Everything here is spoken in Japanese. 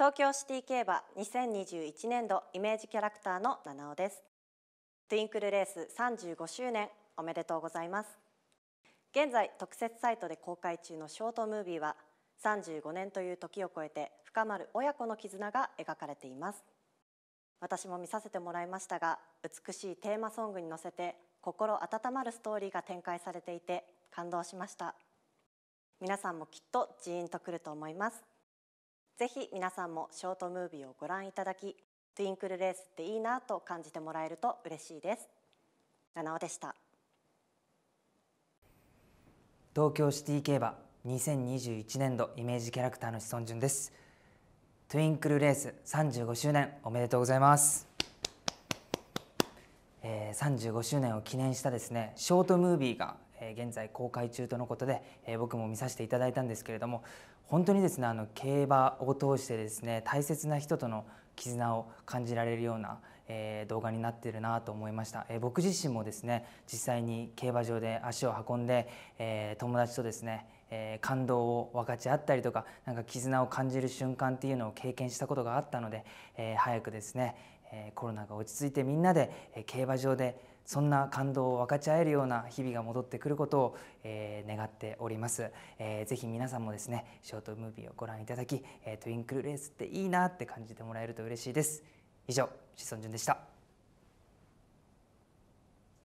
東京シティ競馬2021年度イメージキャラクターの七尾ですトゥインクルレース35周年おめでとうございます現在特設サイトで公開中のショートムービーは35年という時を超えて深まる親子の絆が描かれています私も見させてもらいましたが美しいテーマソングに乗せて心温まるストーリーが展開されていて感動しました皆さんもきっとジーンとくると思いますぜひ皆さんもショートムービーをご覧いただきトゥインクルレースっていいなと感じてもらえると嬉しいです七尾でした東京シティ競馬2021年度イメージキャラクターの志尊淳ですトゥインクルレース35周年おめでとうございます、えー、35周年を記念したですねショートムービーがえ現在公開中とのことで、え僕も見させていただいたんですけれども本当にですねあの競馬を通してですね大切な人との絆を感じられるような、え動画になってるなと思いました、え僕自身もですね実際に競馬場で足を運んで、え友達とですねえ感動を分かち合ったりとかなんか絆を感じる瞬間っていうのを経験したことがあったので、え早くですね、えコロナが落ち着いてみんなで、え競馬場でそんな感動を分かち合えるような日々が戻ってくることを、え願っております、えー、ぜひ皆さんもですねショートムービーをご覧いただき、えトゥインクルレースっていいなって感じてもらえると嬉しいです以上志尊淳でした